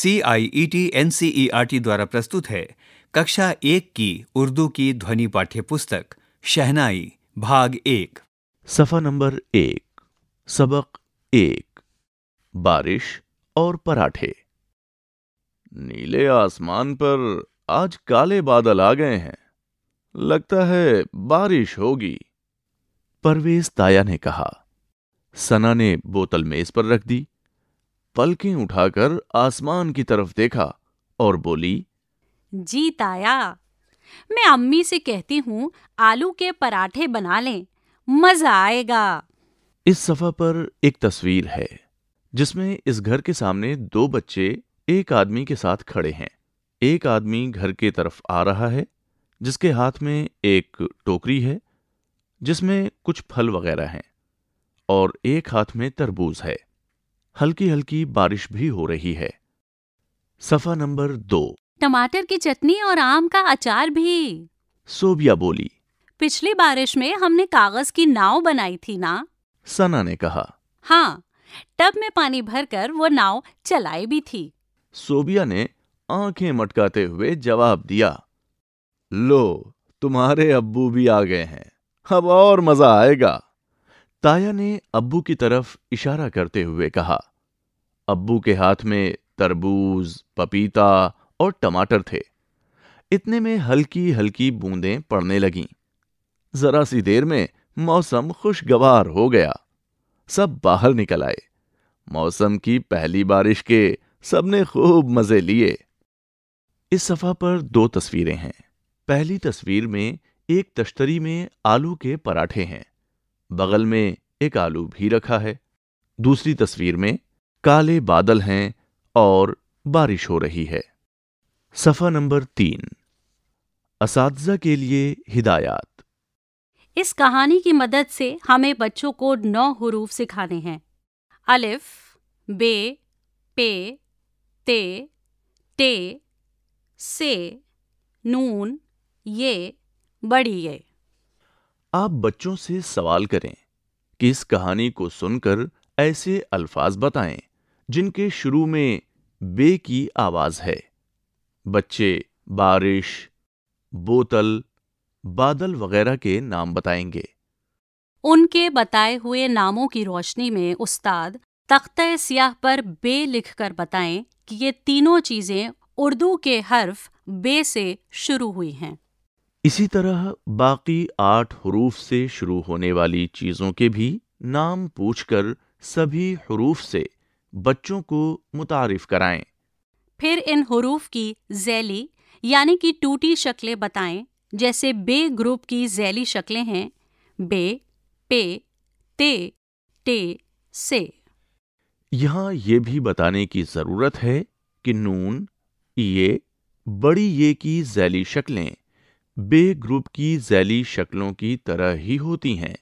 C I E T N C E R T द्वारा प्रस्तुत है कक्षा एक की उर्दू की ध्वनि पाठ्य पुस्तक शहनाई भाग एक सफा नंबर एक सबक एक बारिश और पराठे नीले आसमान पर आज काले बादल आ गए हैं लगता है बारिश होगी परवेज ताया ने कहा सना ने बोतल मेज पर रख दी पलकें उठाकर आसमान की तरफ देखा और बोली जीत आया मैं अम्मी से कहती हूँ आलू के पराठे बना लें मजा आएगा इस सफा पर एक तस्वीर है जिसमें इस घर के सामने दो बच्चे एक आदमी के साथ खड़े हैं एक आदमी घर के तरफ आ रहा है जिसके हाथ में एक टोकरी है जिसमें कुछ फल वगैरह हैं और एक हाथ में तरबूज है हल्की हल्की बारिश भी हो रही है सफा नंबर दो टमाटर की चटनी और आम का अचार भी सोबिया बोली पिछली बारिश में हमने कागज की नाव बनाई थी ना सना ने कहा हाँ टब में पानी भरकर वो नाव चलाई भी थी सोबिया ने आंखें मटकाते हुए जवाब दिया लो तुम्हारे अब्बू भी आ गए हैं अब और मजा आएगा ताया ने अब्बू की तरफ इशारा करते हुए कहा अब्बू के हाथ में तरबूज पपीता और टमाटर थे इतने में हल्की हल्की बूंदें पड़ने लगीं जरा सी देर में मौसम खुशगवार हो गया सब बाहर निकल आए मौसम की पहली बारिश के सबने खूब मजे लिए इस सफा पर दो तस्वीरें हैं पहली तस्वीर में एक तश्तरी में आलू के पराठे हैं बगल में एक आलू भी रखा है दूसरी तस्वीर में काले बादल हैं और बारिश हो रही है सफा नंबर तीन इस के लिए हिदायत इस कहानी की मदद से हमें बच्चों को नौ हरूफ सिखाने हैं अलिफ बे पे ते टे से नून ये बड़ी ये आप बच्चों से सवाल करें कि इस कहानी को सुनकर ऐसे अल्फाज बताएं जिनके शुरू में बे की आवाज है बच्चे बारिश बोतल बादल वगैरह के नाम बताएंगे उनके बताए हुए नामों की रोशनी में उस्ताद तख्त सियाह पर बे लिखकर बताएं कि ये तीनों चीजें उर्दू के हर्फ बे से शुरू हुई हैं इसी तरह बाकी आठ हरूफ से शुरू होने वाली चीज़ों के भी नाम पूछकर सभी हरूफ से बच्चों को मुतारफ कराएं फिर इन हरूफ की जैली यानी कि टूटी शक्लें बताएं जैसे बे ग्रुप की जैली शक्लें हैं बे पे ते टे से यहाँ ये भी बताने की ज़रूरत है कि नून ये बड़ी ये की जैली शक्लें बे ग्रुप की जैली शक्लों की तरह ही होती हैं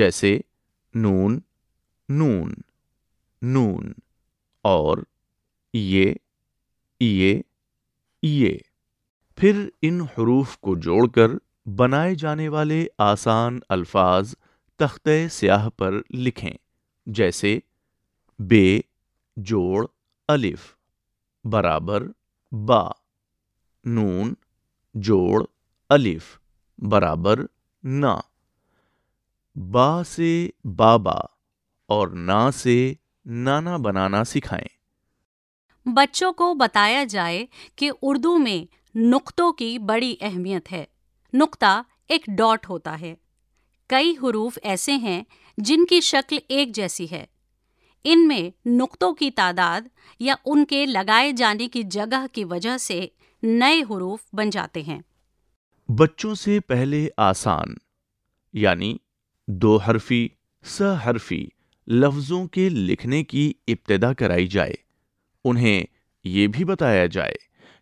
जैसे नून नून नून और ये ये ये फिर इन हरूफ को जोड़कर बनाए जाने वाले आसान अल्फाज तख्त स्याह पर लिखें जैसे बे जोड़ अलिफ बराबर बा नून जोड़ अलिफ बराबर ना बा से बाबा और ना से नाना बनाना सिखाएं बच्चों को बताया जाए कि उर्दू में नुक्तों की बड़ी अहमियत है नुक्ता एक डॉट होता है कई हरूफ ऐसे हैं जिनकी शक्ल एक जैसी है इनमें नुक्तों की तादाद या उनके लगाए जाने की जगह की वजह से नए हरूफ बन जाते हैं बच्चों से पहले आसान यानी दो हरफी स हरफी लफ्ज़ों के लिखने की इब्तदा कराई जाए उन्हें ये भी बताया जाए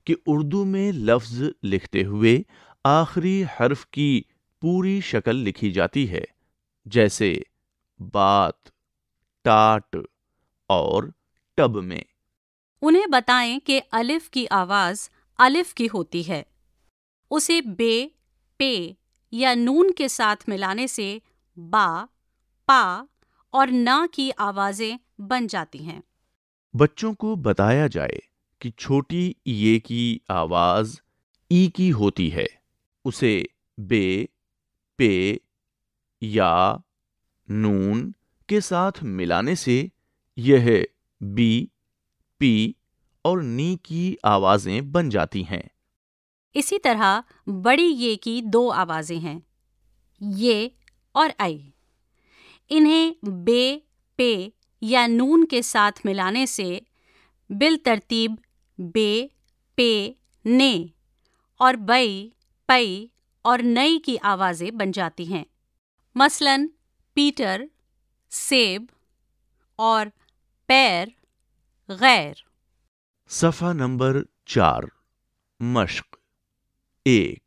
कि उर्दू में लफ्ज़ लिखते हुए आखिरी हर्फ की पूरी शक्ल लिखी जाती है जैसे बात टाट और टब में उन्हें बताएं कि अलिफ की आवाज़ अलिफ की होती है उसे बे पे या नून के साथ मिलाने से बा पा और ना की आवाजें बन जाती हैं बच्चों को बताया जाए कि छोटी ये की आवाज ई की होती है उसे बे पे या नून के साथ मिलाने से यह बी पी और नी की आवाजें बन जाती हैं इसी तरह बड़ी ये की दो आवाजें हैं ये और आई इन्हें बे पे या नून के साथ मिलाने से बिल तरतीब बे पे ने और बई पई और नई की आवाज़ें बन जाती हैं मसलन पीटर सेब और पैर गैर सफ़ा नंबर चार मश्क एक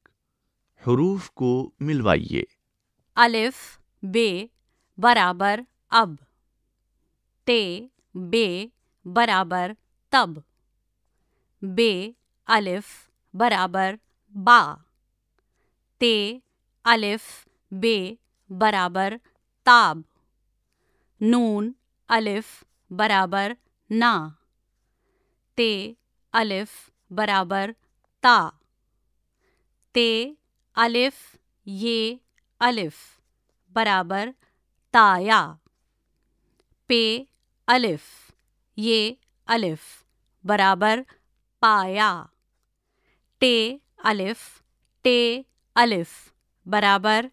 हरूफ को मिलवाइए अलिफ बे बराबर अब ते बे बराबर तब बे अलिफ बराबर बा ते अलिफ बे बराबर ताब नून अलिफ बराबर ना ते अलिफ बराबर ता ते अलिफ ये अलिफ बराबर ताया पे अलिफ ये अलिफ बराबर पाया टे अलिफ टे अलिफ बराबर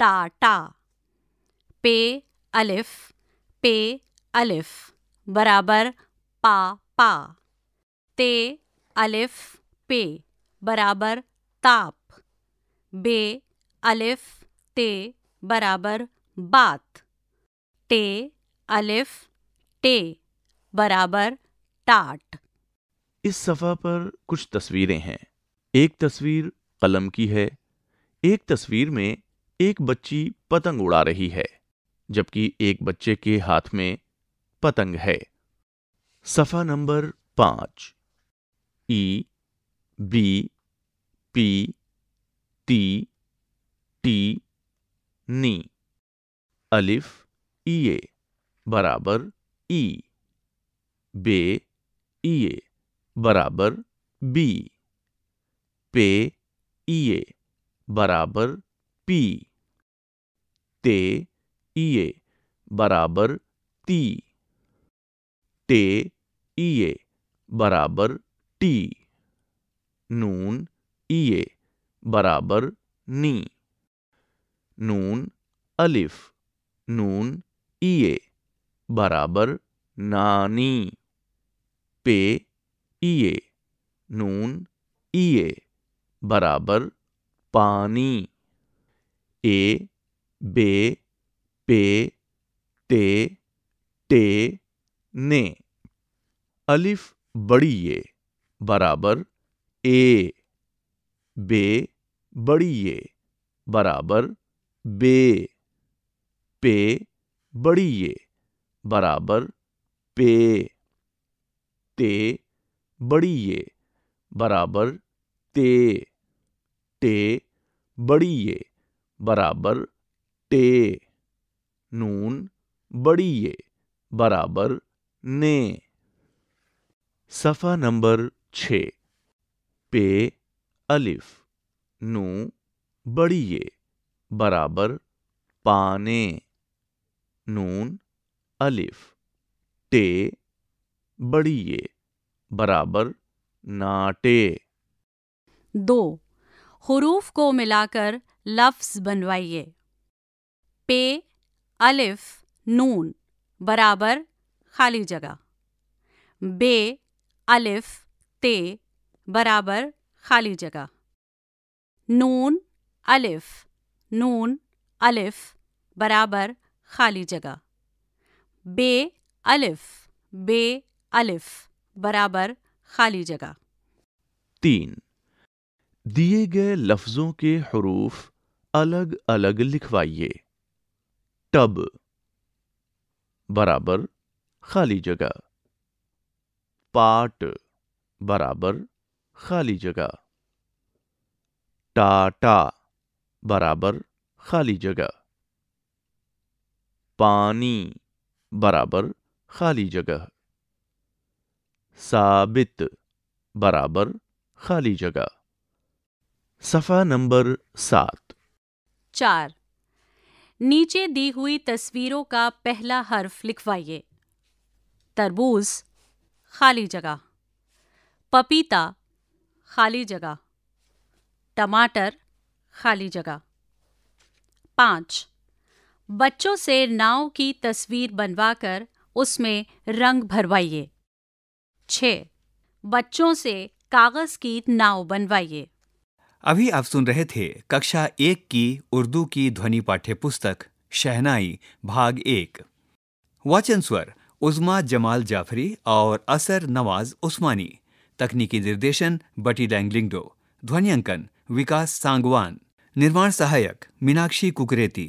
टाटा पे अलिफ पे अलिफ बराबर पा पा ते अलिफ पे बराबर ताप बे अलिफ ते बराबर बात टे अलिफ टे बराबर टाट इस सफ़ा पर कुछ तस्वीरें हैं एक तस्वीर कलम की है एक तस्वीर में एक बच्ची पतंग उड़ा रही है जबकि एक बच्चे के हाथ में पतंग है सफ़ा नंबर पांच ई बी पी टी टी नी अलिफ ए बराबर ई बे ईए बराबर बी पे ईए बराबर पी ते ए बराबर ती टे ए बराबर टी नून ईए बराबर नी नून अलिफ नून ईए बराबर नानी पे ईए नून ईए बराबर पानी ए बे पे ते टे ने अलिफ बड़ी ये बराबर ए बे बड़ी ये बराबर बे पे बड़ी ये बराबर पे ते बड़ी ये बराबर ते टे बड़ी ये बराबर टे नून बड़ी ये बराबर ने सफा नंबर छ पे अलिफ नू बड़ी ये बराबर पाने नून अलिफ टे बड़ी ये बराबर नाटे दो हरूफ को मिलाकर लफ्ज बनवाइए पे अलिफ नून बराबर खाली जगह बे अलिफ ते बराबर खाली जगह नून अलिफ नून अलिफ बराबर खाली जगह बे अलिफ बे अलिफ बराबर खाली जगह तीन दिए गए लफ्जों के हरूफ अलग अलग लिखवाइए टब बराबर खाली जगह पाट बराबर खाली जगह टाटा बराबर खाली जगह पानी बराबर खाली जगह साबित बराबर खाली जगह सफा नंबर सात चार नीचे दी हुई तस्वीरों का पहला हर्फ लिखवाइए तरबूज खाली जगह पपीता खाली जगह टमाटर खाली जगह पांच बच्चों से नाव की तस्वीर बनवाकर उसमें रंग भरवाइए छ बच्चों से कागज की नाव बनवाइए अभी आप सुन रहे थे कक्षा एक की उर्दू की ध्वनि पाठ्य पुस्तक शहनाई भाग एक वाचन स्वर उजमा जमाल जाफरी और असर नवाज उस्मानी तकनीकी निर्देशन बटी डैंगलिंगडो ध्वनि अंकन विकास सांगवान निर्माण सहायक मीनाक्षी कुकरेती